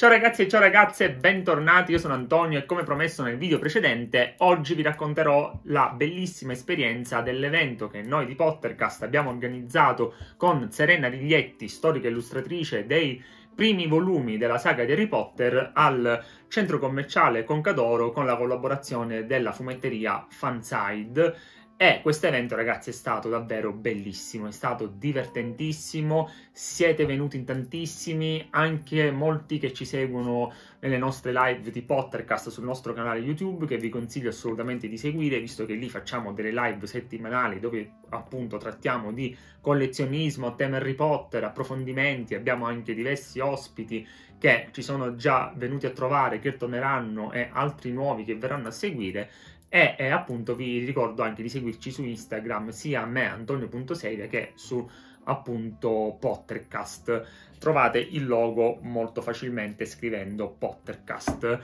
Ciao ragazzi e ciao ragazze, bentornati, io sono Antonio e come promesso nel video precedente, oggi vi racconterò la bellissima esperienza dell'evento che noi di Pottercast abbiamo organizzato con Serena Riglietti, storica illustratrice dei primi volumi della saga di Harry Potter al centro commerciale Concadoro con la collaborazione della fumetteria Fanside e eh, questo evento, ragazzi, è stato davvero bellissimo, è stato divertentissimo, siete venuti in tantissimi, anche molti che ci seguono nelle nostre live di Pottercast sul nostro canale YouTube, che vi consiglio assolutamente di seguire, visto che lì facciamo delle live settimanali dove appunto trattiamo di collezionismo, tema Harry Potter, approfondimenti, abbiamo anche diversi ospiti che ci sono già venuti a trovare, che torneranno e altri nuovi che verranno a seguire e, e appunto vi ricordo anche di seguirci su Instagram sia a me Antonio.serie che su appunto Pottercast. Trovate il logo molto facilmente scrivendo Pottercast.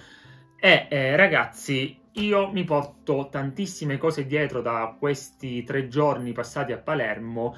E eh, ragazzi, io mi porto tantissime cose dietro da questi tre giorni passati a Palermo.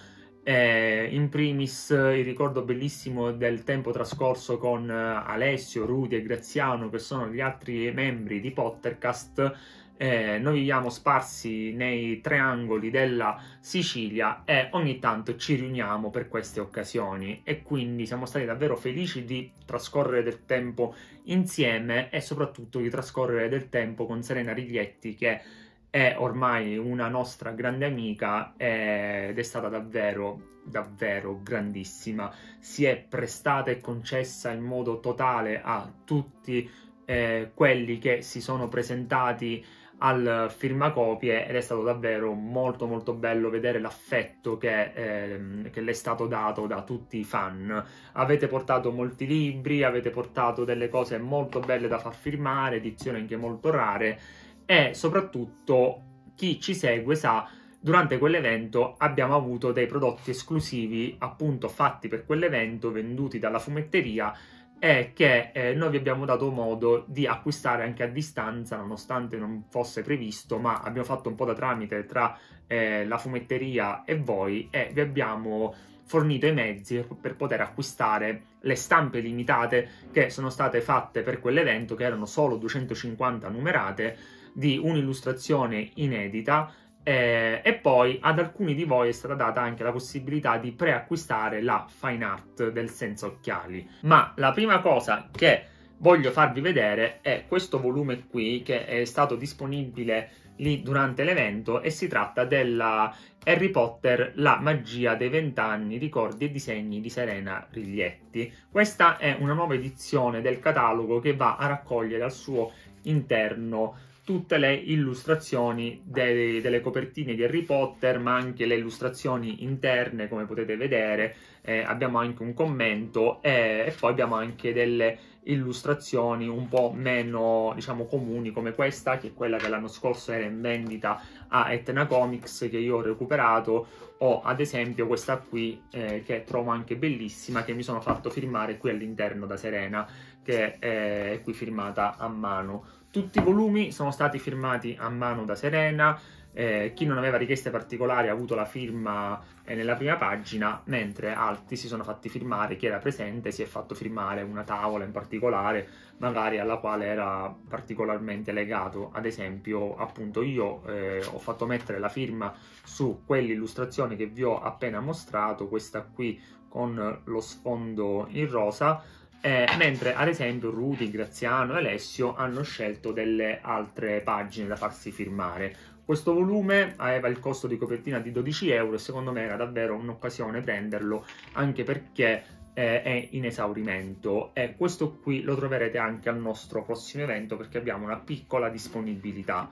Eh, in primis il ricordo bellissimo del tempo trascorso con eh, Alessio, Rudy e Graziano, che sono gli altri membri di Pottercast eh, noi viviamo sparsi nei tre angoli della Sicilia e ogni tanto ci riuniamo per queste occasioni e quindi siamo stati davvero felici di trascorrere del tempo insieme e soprattutto di trascorrere del tempo con Serena Riglietti che è ormai una nostra grande amica ed è stata davvero, davvero grandissima. Si è prestata e concessa in modo totale a tutti eh, quelli che si sono presentati al firmacopie ed è stato davvero molto molto bello vedere l'affetto che, eh, che, le è stato dato da tutti i fan. Avete portato molti libri, avete portato delle cose molto belle da far firmare, edizioni anche molto rare e soprattutto chi ci segue sa durante quell'evento abbiamo avuto dei prodotti esclusivi appunto fatti per quell'evento, venduti dalla fumetteria è che eh, noi vi abbiamo dato modo di acquistare anche a distanza, nonostante non fosse previsto, ma abbiamo fatto un po' da tramite tra eh, la fumetteria e voi e vi abbiamo fornito i mezzi per poter acquistare le stampe limitate che sono state fatte per quell'evento, che erano solo 250 numerate, di un'illustrazione inedita eh, e poi ad alcuni di voi è stata data anche la possibilità di preacquistare la fine art del senza occhiali. Ma la prima cosa che voglio farvi vedere è questo volume qui che è stato disponibile lì durante l'evento e si tratta della Harry Potter, la magia dei vent'anni, ricordi e disegni di Serena Riglietti. Questa è una nuova edizione del catalogo che va a raccogliere al suo interno tutte le illustrazioni dei, delle copertine di Harry Potter, ma anche le illustrazioni interne, come potete vedere. Eh, abbiamo anche un commento e, eh, e poi abbiamo anche delle illustrazioni un po' meno diciamo comuni come questa che è quella che l'anno scorso era in vendita a Etna Comics che io ho recuperato o ad esempio questa qui eh, che trovo anche bellissima che mi sono fatto firmare qui all'interno da Serena che è qui firmata a mano. Tutti i volumi sono stati firmati a mano da Serena, eh, chi non aveva richieste particolari ha avuto la firma eh, nella prima pagina, mentre altri si sono fatti firmare, chi era presente si è fatto firmare una tavola in particolare, magari alla quale era particolarmente legato. Ad esempio, appunto, io eh, ho fatto mettere la firma su quell'illustrazione che vi ho appena mostrato, questa qui con lo sfondo in rosa, eh, mentre ad esempio Rudy, Graziano e Alessio hanno scelto delle altre pagine da farsi firmare. Questo volume aveva il costo di copertina di 12 euro e secondo me era davvero un'occasione prenderlo anche perché eh, è in esaurimento e questo qui lo troverete anche al nostro prossimo evento perché abbiamo una piccola disponibilità.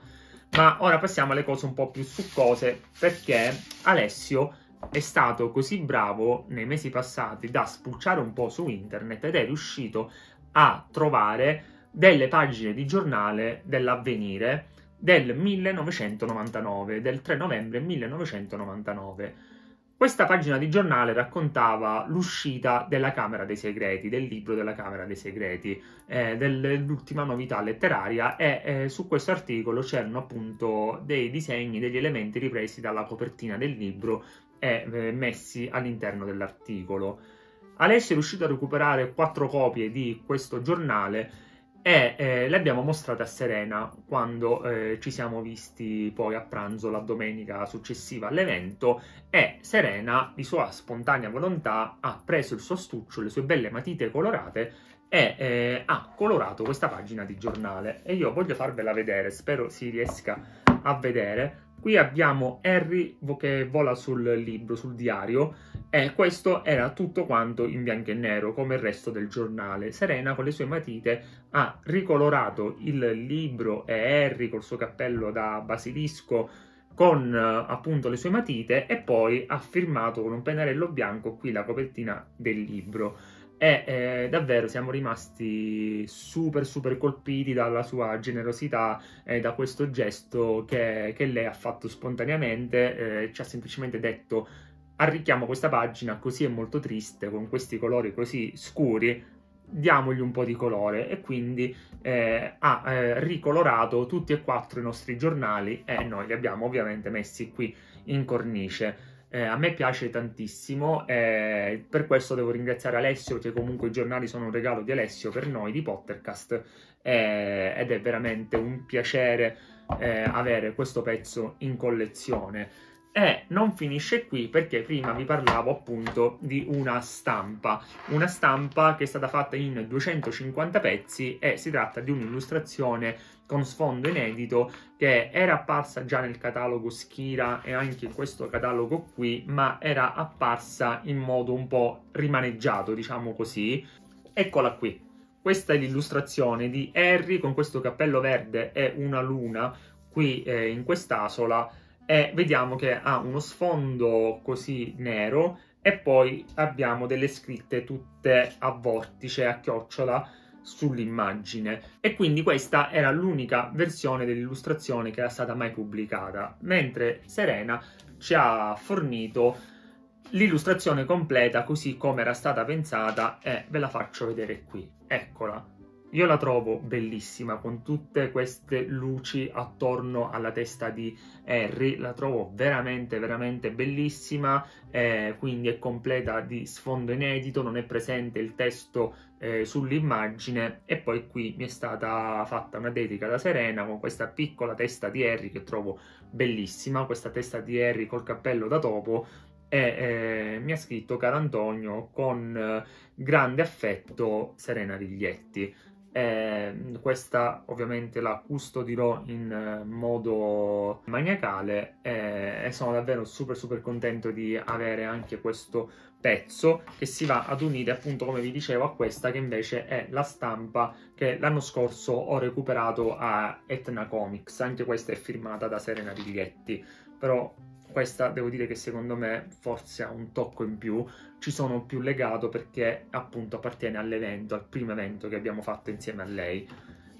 Ma ora passiamo alle cose un po' più succose perché Alessio è stato così bravo nei mesi passati da spulciare un po' su internet ed è riuscito a trovare delle pagine di giornale dell'avvenire del 1999, del 3 novembre 1999. Questa pagina di giornale raccontava l'uscita della Camera dei Segreti, del libro della Camera dei Segreti, eh, dell'ultima novità letteraria e eh, su questo articolo c'erano appunto dei disegni, degli elementi ripresi dalla copertina del libro e eh, messi all'interno dell'articolo. Alessio è riuscito a recuperare quattro copie di questo giornale e eh, le abbiamo mostrate a Serena quando eh, ci siamo visti poi a pranzo la domenica successiva all'evento e Serena di sua spontanea volontà ha preso il suo astuccio, le sue belle matite colorate e eh, ha colorato questa pagina di giornale e io voglio farvela vedere, spero si riesca a vedere Qui abbiamo Harry che vola sul libro, sul diario, e questo era tutto quanto in bianco e nero, come il resto del giornale. Serena, con le sue matite, ha ricolorato il libro e Harry col suo cappello da basilisco con eh, appunto le sue matite e poi ha firmato con un pennarello bianco qui la copertina del libro e eh, davvero siamo rimasti super super colpiti dalla sua generosità e da questo gesto che, che lei ha fatto spontaneamente, eh, ci ha semplicemente detto arricchiamo questa pagina così è molto triste con questi colori così scuri diamogli un po' di colore e quindi eh, ha eh, ricolorato tutti e quattro i nostri giornali e noi li abbiamo ovviamente messi qui in cornice eh, a me piace tantissimo e eh, per questo devo ringraziare Alessio che comunque i giornali sono un regalo di Alessio per noi di Pottercast eh, ed è veramente un piacere eh, avere questo pezzo in collezione. E eh, non finisce qui perché prima vi parlavo appunto di una stampa, una stampa che è stata fatta in 250 pezzi e si tratta di un'illustrazione con sfondo inedito che era apparsa già nel catalogo Schira e anche in questo catalogo qui, ma era apparsa in modo un po' rimaneggiato, diciamo così. Eccola qui. Questa è l'illustrazione di Harry con questo cappello verde e una luna qui eh, in quest'asola e vediamo che ha uno sfondo così nero e poi abbiamo delle scritte tutte a vortice, a chiocciola, sull'immagine e quindi questa era l'unica versione dell'illustrazione che era stata mai pubblicata, mentre Serena ci ha fornito l'illustrazione completa così come era stata pensata e ve la faccio vedere qui. Eccola. Io la trovo bellissima con tutte queste luci attorno alla testa di Harry, la trovo veramente veramente bellissima, eh, quindi è completa di sfondo inedito, non è presente il testo eh, sull'immagine e poi qui mi è stata fatta una dedica da Serena con questa piccola testa di Harry che trovo bellissima, questa testa di Harry col cappello da topo e eh, mi ha scritto caro Antonio con eh, grande affetto Serena Riglietti. Eh, questa ovviamente la custodirò in eh, modo maniacale eh, e sono davvero super super contento di avere anche questo pezzo che si va ad unire appunto come vi dicevo a questa che invece è la stampa che l'anno scorso ho recuperato a Etna Comics anche questa è firmata da Serena Riglietti però questa devo dire che secondo me forse ha un tocco in più, ci sono più legato perché appunto appartiene all'evento, al primo evento che abbiamo fatto insieme a lei.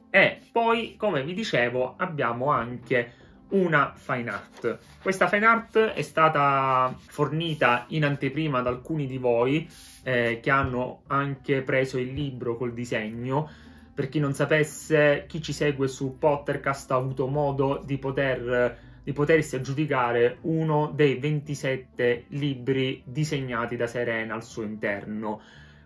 E poi, come vi dicevo, abbiamo anche una fine art. Questa fine art è stata fornita in anteprima da alcuni di voi eh, che hanno anche preso il libro col disegno. Per chi non sapesse, chi ci segue su Pottercast ha avuto modo di poter di potersi aggiudicare uno dei 27 libri disegnati da Serena al suo interno.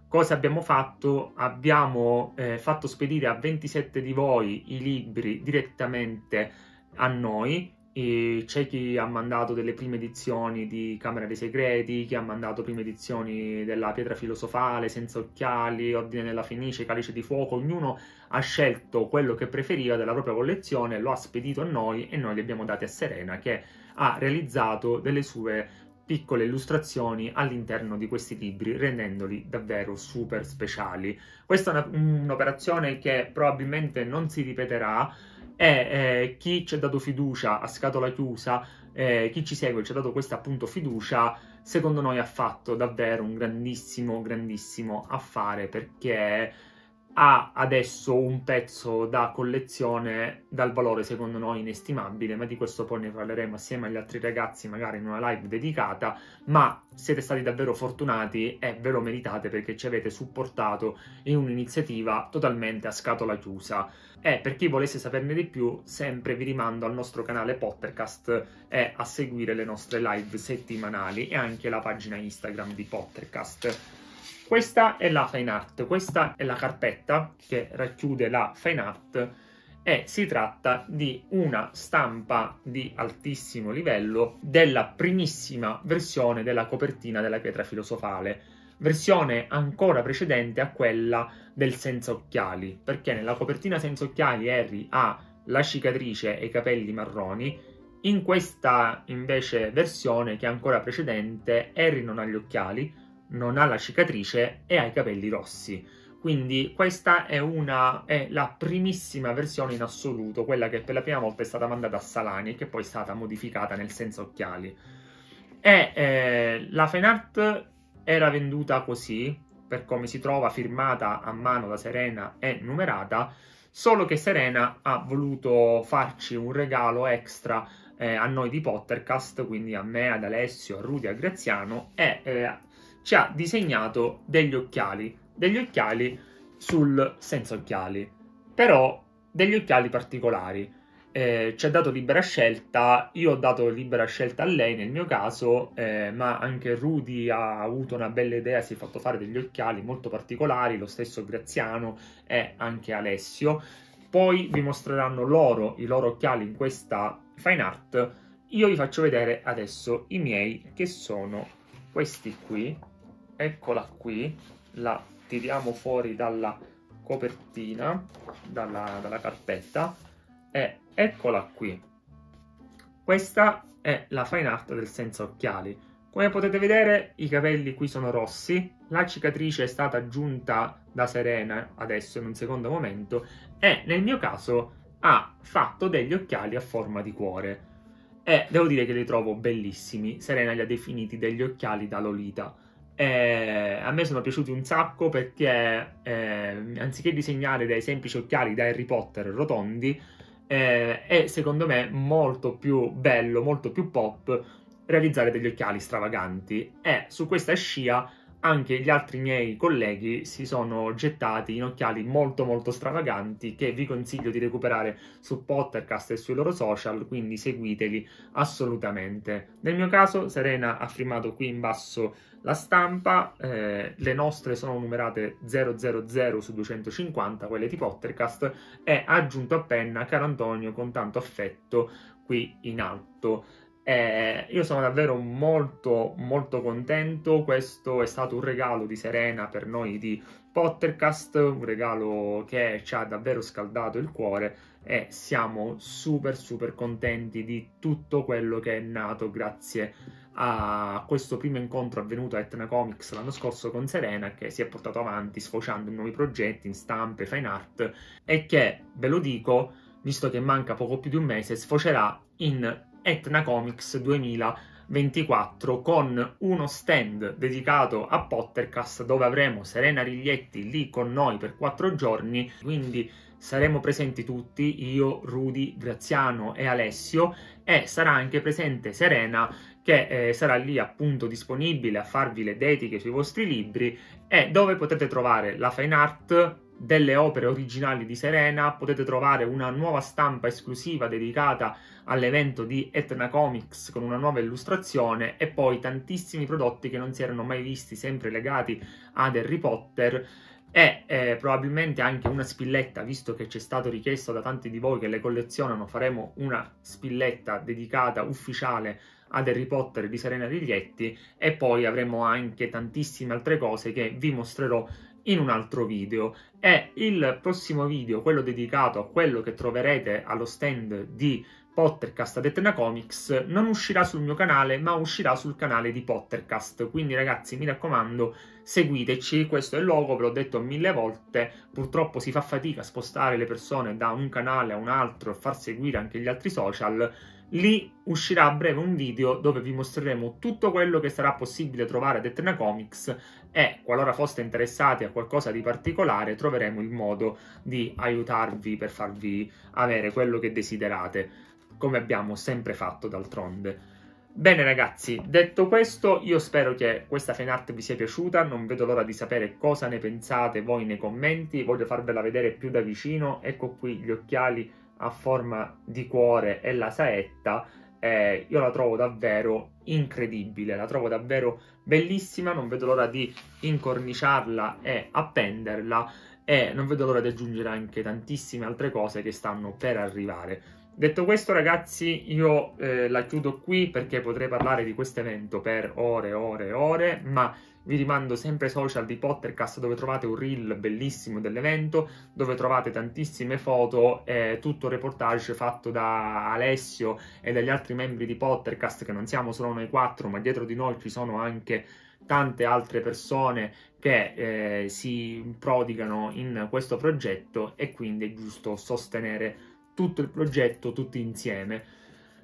Cosa abbiamo fatto? Abbiamo eh, fatto spedire a 27 di voi i libri direttamente a noi e c'è chi ha mandato delle prime edizioni di Camera dei Segreti, chi ha mandato prime edizioni della Pietra Filosofale, Senza Occhiali, Ordine della Fenice, Calice di Fuoco, ognuno ha scelto quello che preferiva della propria collezione, lo ha spedito a noi e noi li abbiamo dati a Serena che ha realizzato delle sue piccole illustrazioni all'interno di questi libri, rendendoli davvero super speciali. Questa è una, un'operazione che probabilmente non si ripeterà e eh, chi ci ha dato fiducia a scatola chiusa, eh, chi ci segue ci ha dato questa appunto fiducia, secondo noi ha fatto davvero un grandissimo, grandissimo affare perché ha adesso un pezzo da collezione dal valore secondo noi inestimabile, ma di questo poi ne parleremo assieme agli altri ragazzi magari in una live dedicata, ma siete stati davvero fortunati e ve lo meritate perché ci avete supportato in un'iniziativa totalmente a scatola chiusa. E per chi volesse saperne di più, sempre vi rimando al nostro canale Pottercast e a seguire le nostre live settimanali e anche la pagina Instagram di Pottercast. Questa è la fine art, questa è la carpetta che racchiude la fine art e si tratta di una stampa di altissimo livello della primissima versione della copertina della pietra filosofale, versione ancora precedente a quella del senza occhiali, perché nella copertina senza occhiali Harry ha la cicatrice e i capelli marroni, in questa invece versione che è ancora precedente Harry non ha gli occhiali, non ha la cicatrice e ha i capelli rossi. Quindi questa è, una, è la primissima versione in assoluto, quella che per la prima volta è stata mandata a Salani e che poi è stata modificata nel senso occhiali. E eh, la Fenart era venduta così, per come si trova, firmata a mano da Serena e numerata, solo che Serena ha voluto farci un regalo extra eh, a noi di Pottercast, quindi a me, ad Alessio, a Rudy, a Graziano, e eh, ci ha disegnato degli occhiali, degli occhiali sul senza occhiali, però degli occhiali particolari. Eh, ci ha dato libera scelta, io ho dato libera scelta a lei nel mio caso, eh, ma anche Rudy ha avuto una bella idea, si è fatto fare degli occhiali molto particolari, lo stesso Graziano e anche Alessio. Poi vi mostreranno loro i loro occhiali in questa fine art. Io vi faccio vedere adesso i miei che sono questi qui eccola qui, la tiriamo fuori dalla copertina, dalla, dalla carpetta e eccola qui. Questa è la fine art del senza occhiali. Come potete vedere i capelli qui sono rossi, la cicatrice è stata aggiunta da Serena adesso in un secondo momento e nel mio caso ha fatto degli occhiali a forma di cuore e devo dire che li trovo bellissimi, Serena li ha definiti degli occhiali da Lolita. Eh, a me sono piaciuti un sacco perché eh, anziché disegnare dei semplici occhiali da Harry Potter rotondi, eh, è secondo me molto più bello, molto più pop realizzare degli occhiali stravaganti. E su questa scia anche gli altri miei colleghi si sono gettati in occhiali molto molto stravaganti che vi consiglio di recuperare su Pottercast e sui loro social, quindi seguiteli assolutamente. Nel mio caso Serena ha firmato qui in basso la stampa, eh, le nostre sono numerate 000 su 250, quelle tipo Ottercast, è aggiunto a penna caro Antonio con tanto affetto qui in alto. Eh, io sono davvero molto molto contento, questo è stato un regalo di Serena per noi di Pottercast, un regalo che ci ha davvero scaldato il cuore e siamo super super contenti di tutto quello che è nato grazie a a questo primo incontro avvenuto a Etna Comics l'anno scorso con Serena che si è portato avanti sfociando in nuovi progetti, in stampe, fine art e che, ve lo dico, visto che manca poco più di un mese, sfocerà in Etna Comics 2024 con uno stand dedicato a Pottercast dove avremo Serena Riglietti lì con noi per quattro giorni, quindi saremo presenti tutti, io, Rudy, Graziano e Alessio e sarà anche presente Serena che eh, sarà lì appunto disponibile a farvi le dediche sui vostri libri e dove potete trovare la fine art delle opere originali di Serena, potete trovare una nuova stampa esclusiva dedicata all'evento di Etna Comics con una nuova illustrazione e poi tantissimi prodotti che non si erano mai visti, sempre legati ad Harry Potter e eh, probabilmente anche una spilletta, visto che ci è stato richiesto da tanti di voi che le collezionano, faremo una spilletta dedicata ufficiale ad Harry Potter di Serena Riglietti e poi avremo anche tantissime altre cose che vi mostrerò in un altro video e il prossimo video, quello dedicato a quello che troverete allo stand di Pottercast ad Etna Comics, non uscirà sul mio canale ma uscirà sul canale di Pottercast, quindi ragazzi mi raccomando seguiteci, questo è il logo, ve l'ho detto mille volte, purtroppo si fa fatica a spostare le persone da un canale a un altro e far seguire anche gli altri social, Lì uscirà a breve un video dove vi mostreremo tutto quello che sarà possibile trovare ad Etna Comics e, qualora foste interessati a qualcosa di particolare, troveremo il modo di aiutarvi per farvi avere quello che desiderate, come abbiamo sempre fatto d'altronde. Bene ragazzi, detto questo, io spero che questa fan art vi sia piaciuta, non vedo l'ora di sapere cosa ne pensate voi nei commenti, voglio farvela vedere più da vicino, ecco qui gli occhiali a forma di cuore e la saetta, eh, io la trovo davvero incredibile, la trovo davvero bellissima, non vedo l'ora di incorniciarla e appenderla e non vedo l'ora di aggiungere anche tantissime altre cose che stanno per arrivare. Detto questo ragazzi io eh, la chiudo qui perché potrei parlare di questo evento per ore e ore e ore, ma vi rimando sempre ai social di Pottercast dove trovate un reel bellissimo dell'evento, dove trovate tantissime foto e eh, tutto il reportage fatto da Alessio e dagli altri membri di Pottercast, che non siamo solo noi quattro, ma dietro di noi ci sono anche tante altre persone che eh, si prodigano in questo progetto e quindi è giusto sostenere tutto il progetto tutti insieme.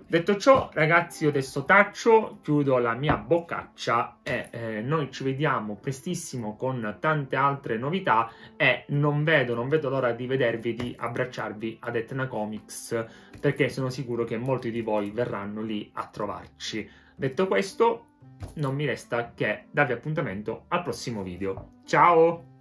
Detto ciò, ragazzi, io adesso taccio, chiudo la mia boccaccia e eh, noi ci vediamo prestissimo con tante altre novità e non vedo, non vedo l'ora di vedervi, di abbracciarvi ad Etna Comics perché sono sicuro che molti di voi verranno lì a trovarci. Detto questo, non mi resta che darvi appuntamento al prossimo video. Ciao!